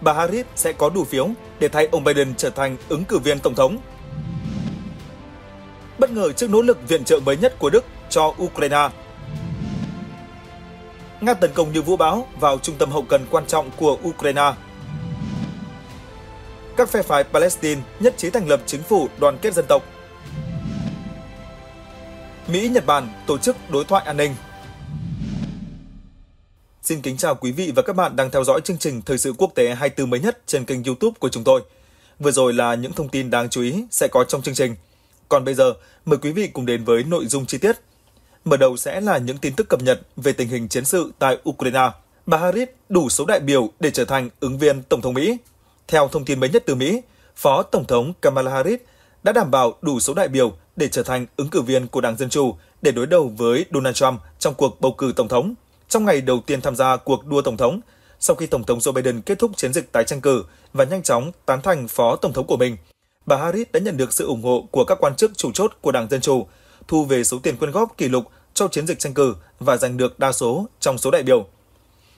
bà Harris sẽ có đủ phiếu để thay ông Biden trở thành ứng cử viên tổng thống. Bất ngờ trước nỗ lực viện trợ mới nhất của Đức cho Ukraine. Nga tấn công như vũ bão vào trung tâm hậu cần quan trọng của Ukraine. Các phe phái Palestine nhất trí thành lập chính phủ đoàn kết dân tộc. Mỹ-Nhật Bản tổ chức đối thoại an ninh Xin kính chào quý vị và các bạn đang theo dõi chương trình Thời sự quốc tế 24 mới nhất trên kênh YouTube của chúng tôi. Vừa rồi là những thông tin đáng chú ý sẽ có trong chương trình. Còn bây giờ, mời quý vị cùng đến với nội dung chi tiết. Mở đầu sẽ là những tin tức cập nhật về tình hình chiến sự tại Ukraine. Bà Harris đủ số đại biểu để trở thành ứng viên Tổng thống Mỹ. Theo thông tin mới nhất từ Mỹ, Phó Tổng thống Kamala Harris đã đảm bảo đủ số đại biểu để trở thành ứng cử viên của Đảng Dân Chủ để đối đầu với Donald Trump trong cuộc bầu cử Tổng thống – trong ngày đầu tiên tham gia cuộc đua tổng thống, sau khi Tổng thống Joe Biden kết thúc chiến dịch tái tranh cử và nhanh chóng tán thành phó tổng thống của mình. Bà Harris đã nhận được sự ủng hộ của các quan chức chủ chốt của Đảng Dân Chủ, thu về số tiền quyên góp kỷ lục cho chiến dịch tranh cử và giành được đa số trong số đại biểu.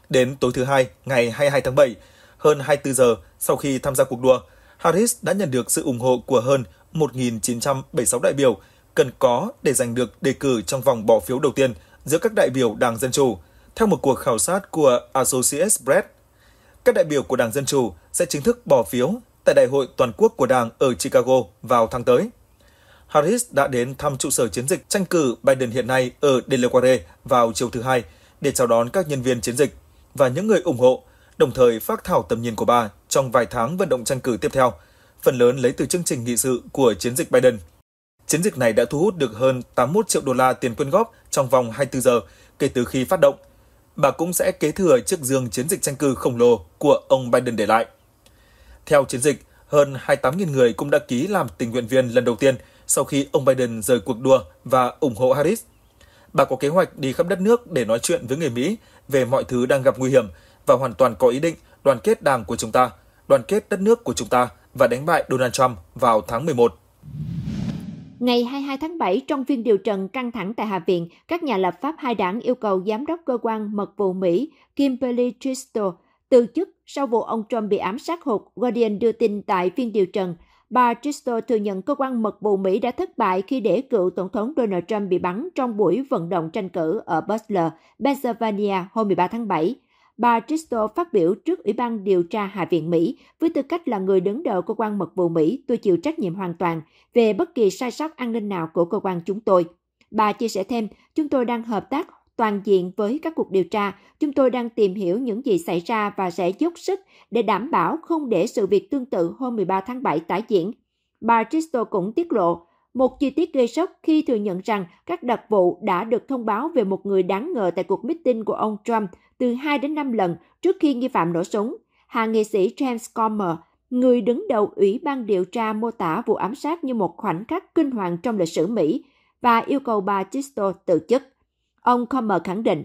Đến tối thứ Hai, ngày 22 tháng 7, hơn 24 giờ sau khi tham gia cuộc đua, Harris đã nhận được sự ủng hộ của hơn 1.976 đại biểu cần có để giành được đề cử trong vòng bỏ phiếu đầu tiên giữa các đại biểu Đảng Dân Chủ – theo một cuộc khảo sát của Associates Press, các đại biểu của Đảng Dân Chủ sẽ chính thức bỏ phiếu tại Đại hội Toàn quốc của Đảng ở Chicago vào tháng tới. Harris đã đến thăm trụ sở chiến dịch tranh cử Biden hiện nay ở Delaware vào chiều thứ Hai để chào đón các nhân viên chiến dịch và những người ủng hộ, đồng thời phát thảo tầm nhìn của bà trong vài tháng vận động tranh cử tiếp theo, phần lớn lấy từ chương trình nghị sự của chiến dịch Biden. Chiến dịch này đã thu hút được hơn 81 triệu đô la tiền quyên góp trong vòng 24 giờ kể từ khi phát động – bà cũng sẽ kế thừa chiếc dương chiến dịch tranh cử khổng lồ của ông Biden để lại. Theo chiến dịch, hơn 28.000 người cũng đã ký làm tình nguyện viên lần đầu tiên sau khi ông Biden rời cuộc đua và ủng hộ Harris. Bà có kế hoạch đi khắp đất nước để nói chuyện với người Mỹ về mọi thứ đang gặp nguy hiểm và hoàn toàn có ý định đoàn kết đảng của chúng ta, đoàn kết đất nước của chúng ta và đánh bại Donald Trump vào tháng 11. Ngày 22 tháng 7, trong phiên điều trần căng thẳng tại Hạ viện, các nhà lập pháp hai đảng yêu cầu Giám đốc Cơ quan Mật vụ Mỹ Kimberly Crystal từ chức sau vụ ông Trump bị ám sát hụt, Guardian đưa tin tại phiên điều trần. Bà Crystal thừa nhận cơ quan mật vụ Mỹ đã thất bại khi để cựu Tổng thống Donald Trump bị bắn trong buổi vận động tranh cử ở Butler, Pennsylvania hôm 13 tháng 7. Bà Crystal phát biểu trước Ủy ban điều tra Hạ viện Mỹ với tư cách là người đứng đầu cơ quan mật vụ Mỹ, tôi chịu trách nhiệm hoàn toàn về bất kỳ sai sót an ninh nào của cơ quan chúng tôi. Bà chia sẻ thêm, chúng tôi đang hợp tác toàn diện với các cuộc điều tra, chúng tôi đang tìm hiểu những gì xảy ra và sẽ dốc sức để đảm bảo không để sự việc tương tự hôm 13 tháng 7 tái diễn. Bà Crystal cũng tiết lộ, một chi tiết gây sốc khi thừa nhận rằng các đặc vụ đã được thông báo về một người đáng ngờ tại cuộc meeting của ông Trump từ 2 đến 5 lần trước khi nghi phạm nổ súng. Hạ nghị sĩ James Comer, người đứng đầu Ủy ban điều tra mô tả vụ ám sát như một khoảnh khắc kinh hoàng trong lịch sử Mỹ và yêu cầu bà Chisto từ chức. Ông Comer khẳng định,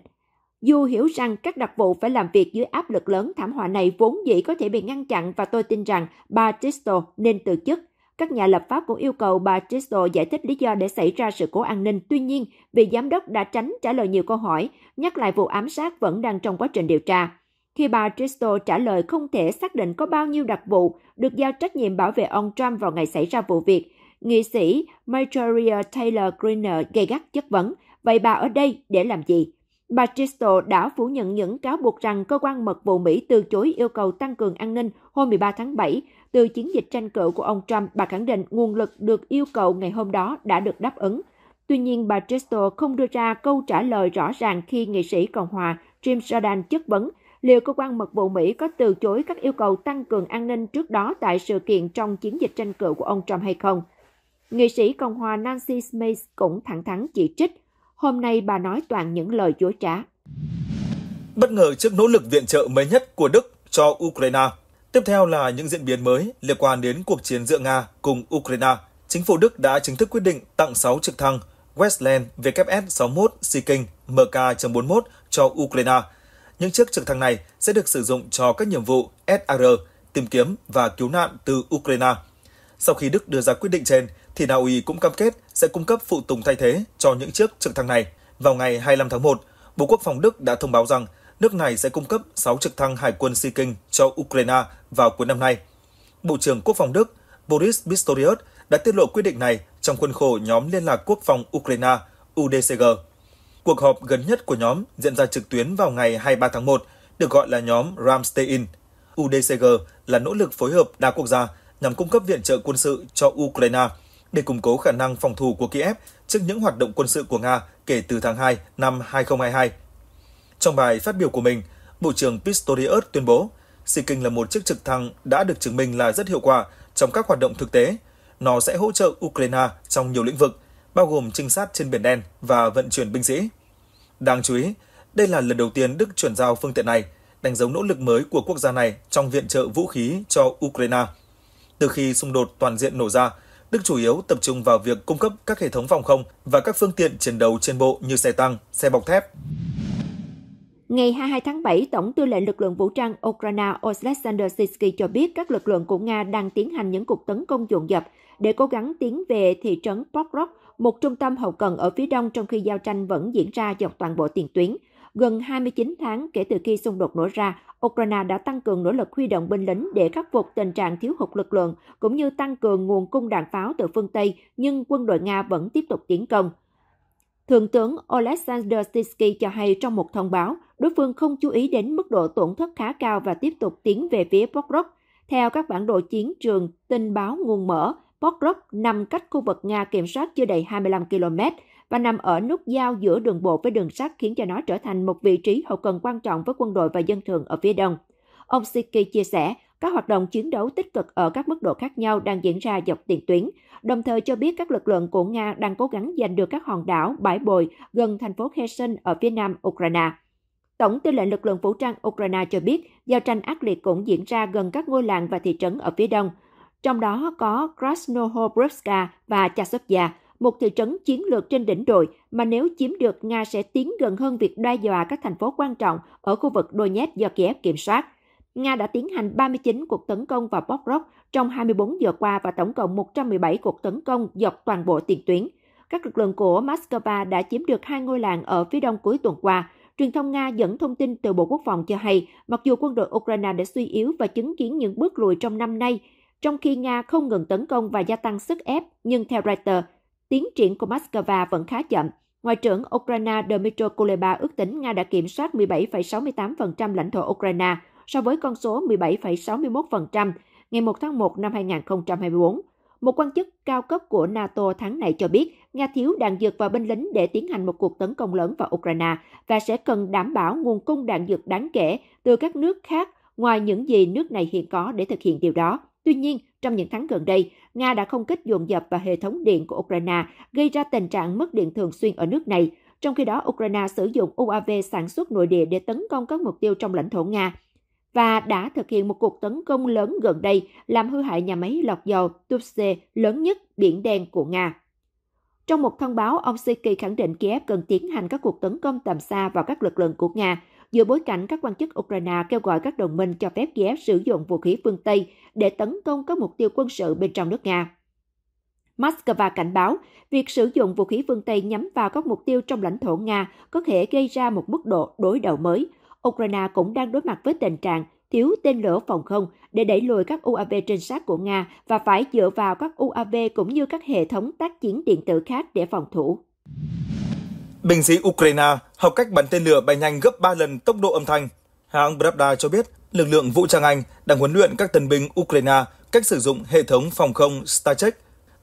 dù hiểu rằng các đặc vụ phải làm việc dưới áp lực lớn thảm họa này vốn dĩ có thể bị ngăn chặn và tôi tin rằng bà Tisto nên từ chức. Các nhà lập pháp cũng yêu cầu bà Chisel giải thích lý do để xảy ra sự cố an ninh. Tuy nhiên, vị giám đốc đã tránh trả lời nhiều câu hỏi, nhắc lại vụ ám sát vẫn đang trong quá trình điều tra. Khi bà Chisel trả lời không thể xác định có bao nhiêu đặc vụ được giao trách nhiệm bảo vệ ông Trump vào ngày xảy ra vụ việc, nghị sĩ Marjorie Taylor Greene gây gắt chất vấn, vậy bà ở đây để làm gì? Bà Chisel đã phủ nhận những cáo buộc rằng cơ quan mật vụ Mỹ từ chối yêu cầu tăng cường an ninh hôm 13 tháng 7 từ chiến dịch tranh cử của ông Trump, bà khẳng định nguồn lực được yêu cầu ngày hôm đó đã được đáp ứng. Tuy nhiên, bà Tristel không đưa ra câu trả lời rõ ràng khi nghị sĩ Cộng hòa Jim Jordan chất vấn liệu cơ quan mật vụ Mỹ có từ chối các yêu cầu tăng cường an ninh trước đó tại sự kiện trong chiến dịch tranh cử của ông Trump hay không. Nghị sĩ Cộng hòa Nancy Smith cũng thẳng thắn chỉ trích, hôm nay bà nói toàn những lời chối trả. Bất ngờ trước nỗ lực viện trợ mới nhất của Đức cho Ukraine, Tiếp theo là những diễn biến mới liên quan đến cuộc chiến giữa Nga cùng Ukraine. Chính phủ Đức đã chính thức quyết định tặng 6 trực thăng Westland WS-61 Sea MK.41 cho Ukraine. Những chiếc trực thăng này sẽ được sử dụng cho các nhiệm vụ sr tìm kiếm và cứu nạn từ Ukraine. Sau khi Đức đưa ra quyết định trên, thì Na Uy cũng cam kết sẽ cung cấp phụ tùng thay thế cho những chiếc trực thăng này. Vào ngày 25 tháng 1, Bộ Quốc phòng Đức đã thông báo rằng nước này sẽ cung cấp 6 trực thăng hải quân Sea King cho Ukraine vào cuối năm nay. Bộ trưởng Quốc phòng Đức Boris Pistorius đã tiết lộ quyết định này trong khuôn khổ nhóm Liên lạc Quốc phòng Ukraine UDCG. Cuộc họp gần nhất của nhóm diễn ra trực tuyến vào ngày 23 tháng 1, được gọi là nhóm Ramstein. UDCG là nỗ lực phối hợp đa quốc gia nhằm cung cấp viện trợ quân sự cho Ukraine để củng cố khả năng phòng thủ của Kiev trước những hoạt động quân sự của Nga kể từ tháng 2 năm 2022. Trong bài phát biểu của mình, Bộ trưởng Pistorius tuyên bố, Seeking là một chiếc trực thăng đã được chứng minh là rất hiệu quả trong các hoạt động thực tế. Nó sẽ hỗ trợ Ukraine trong nhiều lĩnh vực, bao gồm trinh sát trên Biển Đen và vận chuyển binh sĩ. Đáng chú ý, đây là lần đầu tiên Đức chuyển giao phương tiện này, đánh dấu nỗ lực mới của quốc gia này trong viện trợ vũ khí cho Ukraine. Từ khi xung đột toàn diện nổ ra, Đức chủ yếu tập trung vào việc cung cấp các hệ thống phòng không và các phương tiện chiến đấu trên bộ như xe tăng, xe bọc thép. Ngày 22 tháng 7, Tổng tư lệnh lực lượng vũ trang Ukraine Oleksandr Sitsky cho biết các lực lượng của Nga đang tiến hành những cuộc tấn công dồn dập để cố gắng tiến về thị trấn Pokrov, một trung tâm hậu cần ở phía đông trong khi giao tranh vẫn diễn ra dọc toàn bộ tiền tuyến. Gần 29 tháng kể từ khi xung đột nổ ra, Ukraine đã tăng cường nỗ lực huy động binh lính để khắc phục tình trạng thiếu hụt lực lượng, cũng như tăng cường nguồn cung đạn pháo từ phương Tây, nhưng quân đội Nga vẫn tiếp tục tiến công. Thượng tướng Oleksandr Stinsky cho hay trong một thông báo, đối phương không chú ý đến mức độ tổn thất khá cao và tiếp tục tiến về phía Pokrov. Theo các bản đồ chiến trường, tin báo nguồn mở, Pokrov nằm cách khu vực Nga kiểm soát chưa đầy 25 km và nằm ở nút giao giữa đường bộ với đường sắt khiến cho nó trở thành một vị trí hậu cần quan trọng với quân đội và dân thường ở phía đông. Ông Siki chia sẻ, các hoạt động chiến đấu tích cực ở các mức độ khác nhau đang diễn ra dọc tiền tuyến, đồng thời cho biết các lực lượng của Nga đang cố gắng giành được các hòn đảo bãi bồi gần thành phố Kherson ở phía nam Ukraine. Tổng tư lệnh lực lượng vũ trang Ukraine cho biết giao tranh ác liệt cũng diễn ra gần các ngôi làng và thị trấn ở phía đông, trong đó có Krasnohobrevska và Chasovya, một thị trấn chiến lược trên đỉnh đồi mà nếu chiếm được Nga sẽ tiến gần hơn việc đe dọa các thành phố quan trọng ở khu vực Donetsk do Kiev kiểm soát. Nga đã tiến hành 39 cuộc tấn công vào Bokrok trong 24 giờ qua và tổng cộng 117 cuộc tấn công dọc toàn bộ tiền tuyến. Các lực lượng của Moscow đã chiếm được hai ngôi làng ở phía đông cuối tuần qua. Truyền thông Nga dẫn thông tin từ Bộ Quốc phòng cho hay, mặc dù quân đội Ukraine đã suy yếu và chứng kiến những bước lùi trong năm nay, trong khi Nga không ngừng tấn công và gia tăng sức ép, nhưng theo Reuters, tiến triển của Moscow vẫn khá chậm. Ngoại trưởng Ukraine Dmytro Kuleba ước tính Nga đã kiểm soát 17,68% lãnh thổ Ukraine, so với con số 17,61% ngày 1 tháng 1 năm 2024. Một quan chức cao cấp của NATO tháng này cho biết Nga thiếu đạn dược và binh lính để tiến hành một cuộc tấn công lớn vào Ukraine và sẽ cần đảm bảo nguồn cung đạn dược đáng kể từ các nước khác ngoài những gì nước này hiện có để thực hiện điều đó. Tuy nhiên, trong những tháng gần đây, Nga đã không kích dồn dập vào hệ thống điện của Ukraine, gây ra tình trạng mất điện thường xuyên ở nước này. Trong khi đó, Ukraine sử dụng UAV sản xuất nội địa để tấn công các mục tiêu trong lãnh thổ Nga và đã thực hiện một cuộc tấn công lớn gần đây làm hư hại nhà máy lọc dầu Tupse lớn nhất Biển Đen của Nga. Trong một thông báo, ông Siki khẳng định Kiev cần tiến hành các cuộc tấn công tầm xa vào các lực lượng của Nga, giữa bối cảnh các quan chức Ukraine kêu gọi các đồng minh cho phép Kiev sử dụng vũ khí phương Tây để tấn công các mục tiêu quân sự bên trong nước Nga. Moscow cảnh báo, việc sử dụng vũ khí phương Tây nhắm vào các mục tiêu trong lãnh thổ Nga có thể gây ra một mức độ đối đầu mới. Ukraine cũng đang đối mặt với tình trạng thiếu tên lửa phòng không để đẩy lùi các UAV trinh sát của Nga và phải dựa vào các UAV cũng như các hệ thống tác chiến điện tử khác để phòng thủ. Binh sĩ Ukraine học cách bắn tên lửa bay nhanh gấp 3 lần tốc độ âm thanh. Hãng Pravda cho biết lực lượng vũ trang Anh đang huấn luyện các tân binh Ukraine cách sử dụng hệ thống phòng không Starcheck.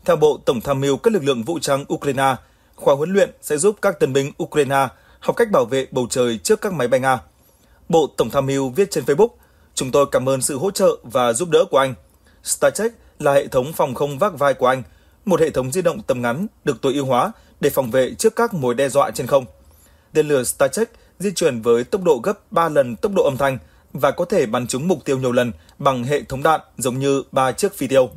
Theo Bộ Tổng tham mưu các lực lượng vũ trang Ukraine, khóa huấn luyện sẽ giúp các tân binh Ukraine học cách bảo vệ bầu trời trước các máy bay Nga. Bộ Tổng tham mưu viết trên Facebook – Chúng tôi cảm ơn sự hỗ trợ và giúp đỡ của anh. StarTech là hệ thống phòng không vác vai của anh, một hệ thống di động tầm ngắn được tối ưu hóa để phòng vệ trước các mối đe dọa trên không. Tên lửa StarTech di chuyển với tốc độ gấp 3 lần tốc độ âm thanh và có thể bắn trúng mục tiêu nhiều lần bằng hệ thống đạn giống như ba chiếc phi tiêu.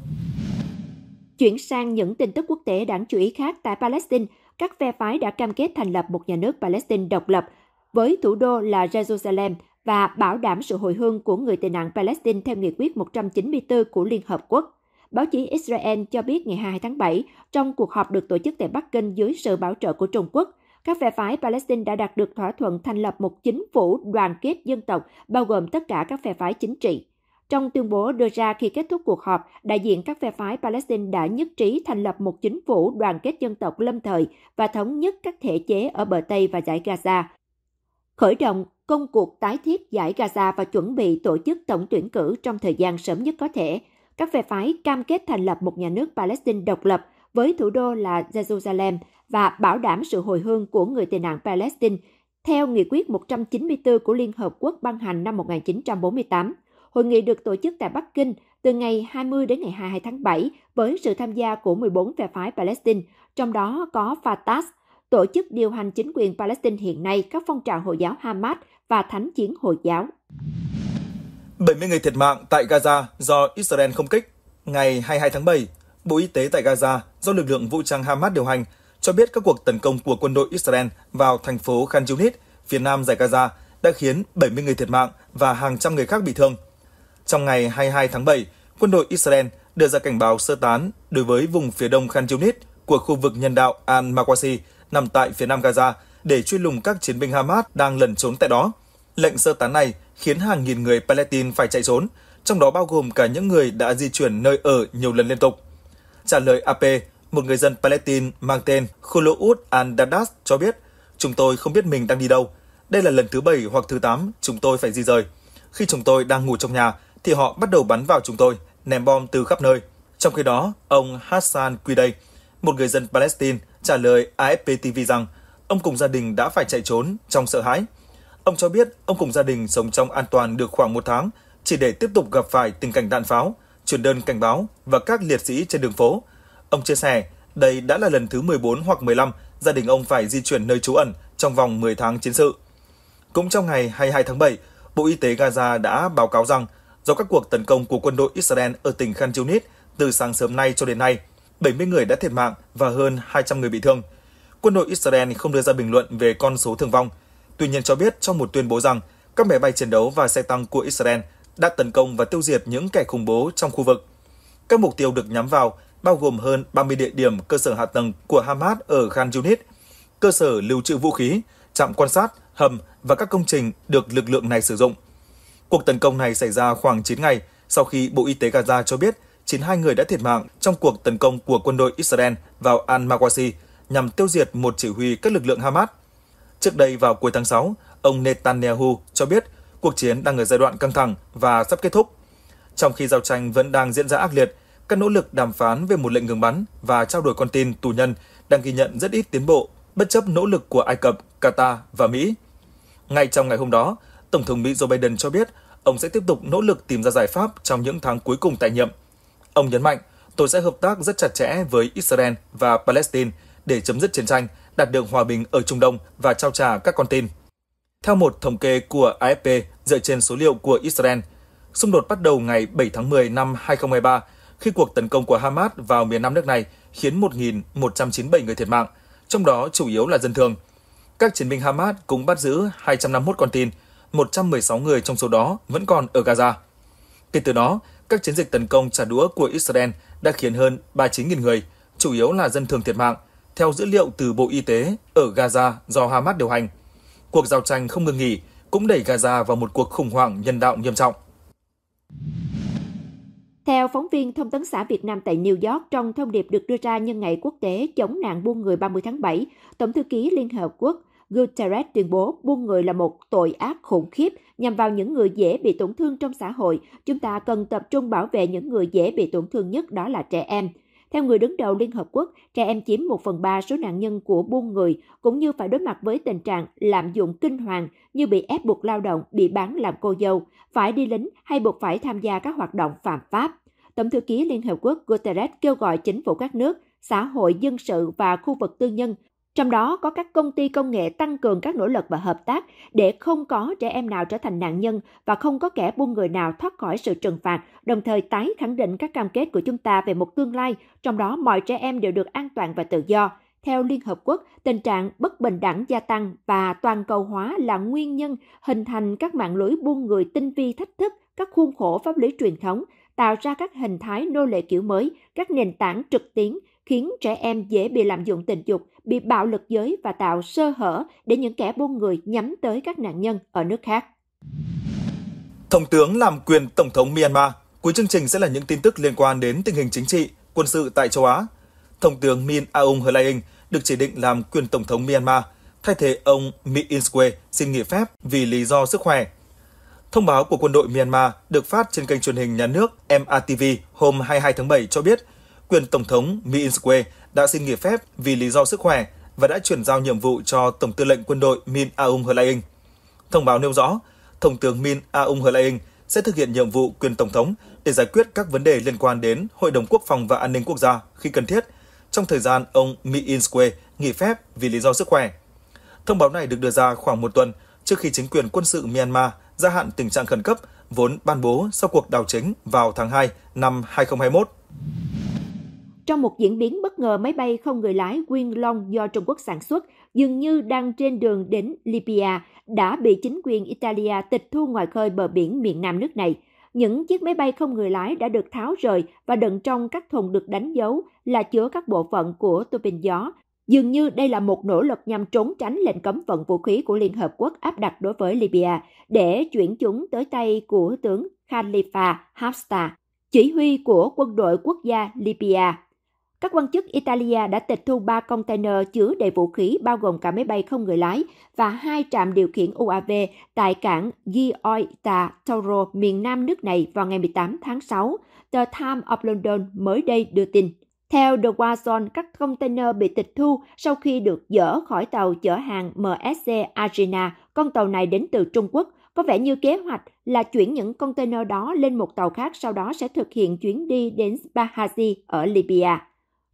Chuyển sang những tin tức quốc tế đáng chú ý khác tại Palestine, các phe phái đã cam kết thành lập một nhà nước Palestine độc lập với thủ đô là Jerusalem – và bảo đảm sự hồi hương của người tị nạn Palestine theo nghị quyết 194 của Liên Hợp Quốc. Báo chí Israel cho biết ngày 2 tháng 7, trong cuộc họp được tổ chức tại Bắc Kinh dưới sự bảo trợ của Trung Quốc, các phe phái Palestine đã đạt được thỏa thuận thành lập một chính phủ đoàn kết dân tộc, bao gồm tất cả các phe phái chính trị. Trong tuyên bố đưa ra khi kết thúc cuộc họp, đại diện các phe phái Palestine đã nhất trí thành lập một chính phủ đoàn kết dân tộc lâm thời và thống nhất các thể chế ở bờ Tây và giải Gaza. Khởi động công cuộc tái thiết giải Gaza và chuẩn bị tổ chức tổng tuyển cử trong thời gian sớm nhất có thể. Các phe phái cam kết thành lập một nhà nước Palestine độc lập với thủ đô là Jerusalem và bảo đảm sự hồi hương của người tị nạn Palestine theo Nghị quyết 194 của Liên Hợp Quốc ban hành năm 1948. Hội nghị được tổ chức tại Bắc Kinh từ ngày 20 đến ngày 22 tháng 7 với sự tham gia của 14 phe phái Palestine, trong đó có Fatah, tổ chức điều hành chính quyền Palestine hiện nay các phong trào Hồi giáo Hamas và Thánh chiến Hồi giáo. 70 người thiệt mạng tại Gaza do Israel không kích. Ngày 22 tháng 7, Bộ Y tế tại Gaza do lực lượng vũ trang Hamas điều hành cho biết các cuộc tấn công của quân đội Israel vào thành phố Khan Yunis, phía nam giải Gaza, đã khiến 70 người thiệt mạng và hàng trăm người khác bị thương. Trong ngày 22 tháng 7, quân đội Israel đưa ra cảnh báo sơ tán đối với vùng phía đông Khan Yunis của khu vực nhân đạo Al-Makwasi nằm tại phía nam Gaza để truy lùng các chiến binh Hamas đang lẩn trốn tại đó. Lệnh sơ tán này khiến hàng nghìn người Palestine phải chạy trốn, trong đó bao gồm cả những người đã di chuyển nơi ở nhiều lần liên tục. Trả lời AP, một người dân Palestine mang tên Kholoud al-Dadas cho biết, chúng tôi không biết mình đang đi đâu. Đây là lần thứ bảy hoặc thứ tám chúng tôi phải di rời. Khi chúng tôi đang ngủ trong nhà, thì họ bắt đầu bắn vào chúng tôi, ném bom từ khắp nơi. Trong khi đó, ông Hassan Qidai, một người dân Palestine, trả lời AFP TV rằng ông cùng gia đình đã phải chạy trốn trong sợ hãi. Ông cho biết ông cùng gia đình sống trong an toàn được khoảng một tháng chỉ để tiếp tục gặp phải tình cảnh đạn pháo, truyền đơn cảnh báo và các liệt sĩ trên đường phố. Ông chia sẻ, đây đã là lần thứ 14 hoặc 15 gia đình ông phải di chuyển nơi trú ẩn trong vòng 10 tháng chiến sự. Cũng trong ngày 22 tháng 7, Bộ Y tế Gaza đã báo cáo rằng do các cuộc tấn công của quân đội Israel ở tỉnh Khan Yunis từ sáng sớm nay cho đến nay, 70 người đã thiệt mạng và hơn 200 người bị thương. Quân đội Israel không đưa ra bình luận về con số thương vong, tuy nhiên cho biết trong một tuyên bố rằng các máy bay chiến đấu và xe tăng của Israel đã tấn công và tiêu diệt những kẻ khủng bố trong khu vực. Các mục tiêu được nhắm vào bao gồm hơn 30 địa điểm cơ sở hạ tầng của Hamas ở Khan Yunis, cơ sở lưu trữ vũ khí, trạm quan sát, hầm và các công trình được lực lượng này sử dụng. Cuộc tấn công này xảy ra khoảng 9 ngày sau khi Bộ Y tế Gaza cho biết chín hai người đã thiệt mạng trong cuộc tấn công của quân đội Israel vào Al-Mawasi nhằm tiêu diệt một chỉ huy các lực lượng Hamas. Trước đây vào cuối tháng 6, ông Netanyahu cho biết cuộc chiến đang ở giai đoạn căng thẳng và sắp kết thúc. Trong khi giao tranh vẫn đang diễn ra ác liệt, các nỗ lực đàm phán về một lệnh ngừng bắn và trao đổi con tin tù nhân đang ghi nhận rất ít tiến bộ, bất chấp nỗ lực của Ai Cập, Qatar và Mỹ. Ngay trong ngày hôm đó, Tổng thống Mỹ Joe Biden cho biết ông sẽ tiếp tục nỗ lực tìm ra giải pháp trong những tháng cuối cùng tại nhiệm – Ông nhấn mạnh, tôi sẽ hợp tác rất chặt chẽ với Israel và Palestine để chấm dứt chiến tranh, đạt được hòa bình ở Trung Đông và trao trả các con tin. Theo một thống kê của AFP dựa trên số liệu của Israel, xung đột bắt đầu ngày 7 tháng 10 năm 2023 khi cuộc tấn công của Hamas vào miền nam nước này khiến 1.197 người thiệt mạng, trong đó chủ yếu là dân thường. Các chiến binh Hamas cũng bắt giữ 251 con tin, 116 người trong số đó vẫn còn ở Gaza. Kể từ đó, các chiến dịch tấn công trả đũa của Israel đã khiến hơn 39.000 người, chủ yếu là dân thường thiệt mạng, theo dữ liệu từ Bộ Y tế ở Gaza do Hamas điều hành. Cuộc giao tranh không ngừng nghỉ cũng đẩy Gaza vào một cuộc khủng hoảng nhân đạo nghiêm trọng. Theo phóng viên Thông tấn xã Việt Nam tại New York, trong thông điệp được đưa ra nhân ngày quốc tế chống nạn buôn người 30 tháng 7, Tổng thư ký Liên Hợp Quốc Guterres tuyên bố buôn người là một tội ác khủng khiếp Nhằm vào những người dễ bị tổn thương trong xã hội, chúng ta cần tập trung bảo vệ những người dễ bị tổn thương nhất đó là trẻ em. Theo người đứng đầu Liên Hợp Quốc, trẻ em chiếm 1 phần 3 số nạn nhân của buôn người, cũng như phải đối mặt với tình trạng lạm dụng kinh hoàng như bị ép buộc lao động, bị bán làm cô dâu, phải đi lính hay buộc phải tham gia các hoạt động phạm pháp. Tổng thư ký Liên Hợp Quốc Guterres kêu gọi chính phủ các nước, xã hội dân sự và khu vực tư nhân trong đó có các công ty công nghệ tăng cường các nỗ lực và hợp tác để không có trẻ em nào trở thành nạn nhân và không có kẻ buôn người nào thoát khỏi sự trừng phạt, đồng thời tái khẳng định các cam kết của chúng ta về một tương lai, trong đó mọi trẻ em đều được an toàn và tự do. Theo Liên Hợp Quốc, tình trạng bất bình đẳng gia tăng và toàn cầu hóa là nguyên nhân hình thành các mạng lưới buôn người tinh vi thách thức các khuôn khổ pháp lý truyền thống, tạo ra các hình thái nô lệ kiểu mới, các nền tảng trực tuyến khiến trẻ em dễ bị lạm dụng tình dục, bị bạo lực giới và tạo sơ hở để những kẻ buôn người nhắm tới các nạn nhân ở nước khác. Thông tướng làm quyền Tổng thống Myanmar. Cuối chương trình sẽ là những tin tức liên quan đến tình hình chính trị, quân sự tại châu Á. Thông tướng Min Aung Hlaing được chỉ định làm quyền Tổng thống Myanmar, thay thế ông Mi In-sue xin nghỉ phép vì lý do sức khỏe. Thông báo của quân đội Myanmar được phát trên kênh truyền hình nhà nước MRTV hôm 22 tháng 7 cho biết – quyền Tổng thống Min Square đã xin nghỉ phép vì lý do sức khỏe và đã chuyển giao nhiệm vụ cho Tổng tư lệnh quân đội Min Aung Hlaing. Thông báo nêu rõ, Tổng tướng Min Aung Hlaing sẽ thực hiện nhiệm vụ quyền Tổng thống để giải quyết các vấn đề liên quan đến Hội đồng Quốc phòng và An ninh Quốc gia khi cần thiết, trong thời gian ông Mi In Square nghỉ phép vì lý do sức khỏe. Thông báo này được đưa ra khoảng một tuần trước khi chính quyền quân sự Myanmar gia hạn tình trạng khẩn cấp vốn ban bố sau cuộc đảo chính vào tháng 2 năm 2021. Trong một diễn biến bất ngờ, máy bay không người lái Wing Long do Trung Quốc sản xuất dường như đang trên đường đến Libya đã bị chính quyền Italia tịch thu ngoài khơi bờ biển miền Nam nước này. Những chiếc máy bay không người lái đã được tháo rời và đựng trong các thùng được đánh dấu là chứa các bộ phận của tua bin gió. Dường như đây là một nỗ lực nhằm trốn tránh lệnh cấm vận vũ khí của Liên Hợp Quốc áp đặt đối với Libya để chuyển chúng tới tay của tướng Khalifa Haftar, chỉ huy của quân đội quốc gia Libya các quan chức Italia đã tịch thu 3 container chứa đầy vũ khí bao gồm cả máy bay không người lái và hai trạm điều khiển UAV tại cảng Gioia Toro, miền nam nước này vào ngày 18 tháng 6, tờ Times of London mới đây đưa tin. Theo The War các container bị tịch thu sau khi được dỡ khỏi tàu chở hàng MSC Arena. Con tàu này đến từ Trung Quốc. Có vẻ như kế hoạch là chuyển những container đó lên một tàu khác sau đó sẽ thực hiện chuyến đi đến Benghazi ở Libya.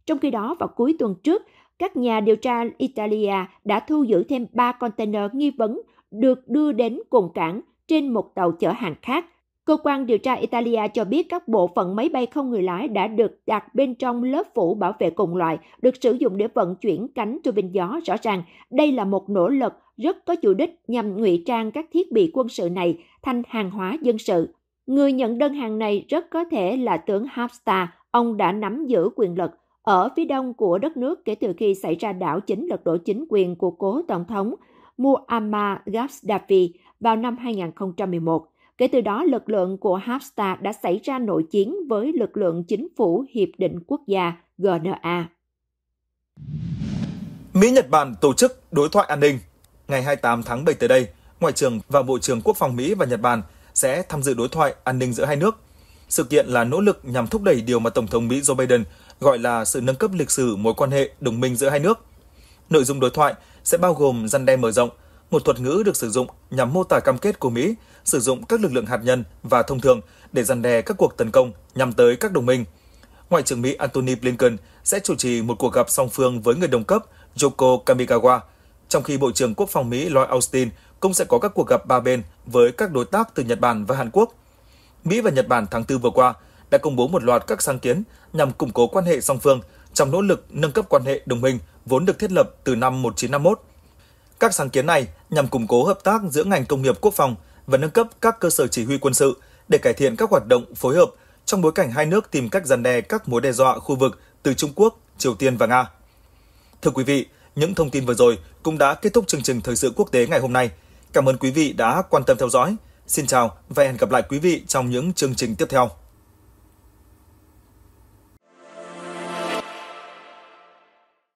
Trong khi đó, vào cuối tuần trước, các nhà điều tra Italia đã thu giữ thêm 3 container nghi vấn được đưa đến cồn cảng trên một tàu chở hàng khác. Cơ quan điều tra Italia cho biết các bộ phận máy bay không người lái đã được đặt bên trong lớp phủ bảo vệ cùng loại, được sử dụng để vận chuyển cánh tua bin gió. Rõ ràng, đây là một nỗ lực rất có chủ đích nhằm ngụy trang các thiết bị quân sự này thành hàng hóa dân sự. Người nhận đơn hàng này rất có thể là tướng Hafstar, ông đã nắm giữ quyền lực ở phía đông của đất nước kể từ khi xảy ra đảo chính lật đổ chính quyền của cố Tổng thống Muammar Gaddafi vào năm 2011. Kể từ đó, lực lượng của Haftar đã xảy ra nội chiến với lực lượng chính phủ Hiệp định Quốc gia GNA. Mỹ-Nhật Bản tổ chức đối thoại an ninh. Ngày 28 tháng 7 tới đây, Ngoại trưởng và Bộ trưởng Quốc phòng Mỹ và Nhật Bản sẽ tham dự đối thoại an ninh giữa hai nước. Sự kiện là nỗ lực nhằm thúc đẩy điều mà Tổng thống Mỹ Joe Biden gọi là sự nâng cấp lịch sử mối quan hệ đồng minh giữa hai nước. Nội dung đối thoại sẽ bao gồm răn đe mở rộng, một thuật ngữ được sử dụng nhằm mô tả cam kết của Mỹ sử dụng các lực lượng hạt nhân và thông thường để răn đe các cuộc tấn công nhằm tới các đồng minh. Ngoại trưởng Mỹ Antony Blinken sẽ chủ trì một cuộc gặp song phương với người đồng cấp Yoko Kamikawa, trong khi Bộ trưởng Quốc phòng Mỹ Lloyd Austin cũng sẽ có các cuộc gặp ba bên với các đối tác từ Nhật Bản và Hàn Quốc. Mỹ và Nhật Bản tháng 4 vừa qua đã công bố một loạt các sáng kiến nhằm củng cố quan hệ song phương trong nỗ lực nâng cấp quan hệ đồng minh vốn được thiết lập từ năm 1951. Các sáng kiến này nhằm củng cố hợp tác giữa ngành công nghiệp quốc phòng và nâng cấp các cơ sở chỉ huy quân sự để cải thiện các hoạt động phối hợp trong bối cảnh hai nước tìm cách dàn đè các mối đe dọa khu vực từ Trung Quốc, Triều Tiên và Nga. Thưa quý vị, những thông tin vừa rồi cũng đã kết thúc chương trình thời sự quốc tế ngày hôm nay. Cảm ơn quý vị đã quan tâm theo dõi. Xin chào và hẹn gặp lại quý vị trong những chương trình tiếp theo.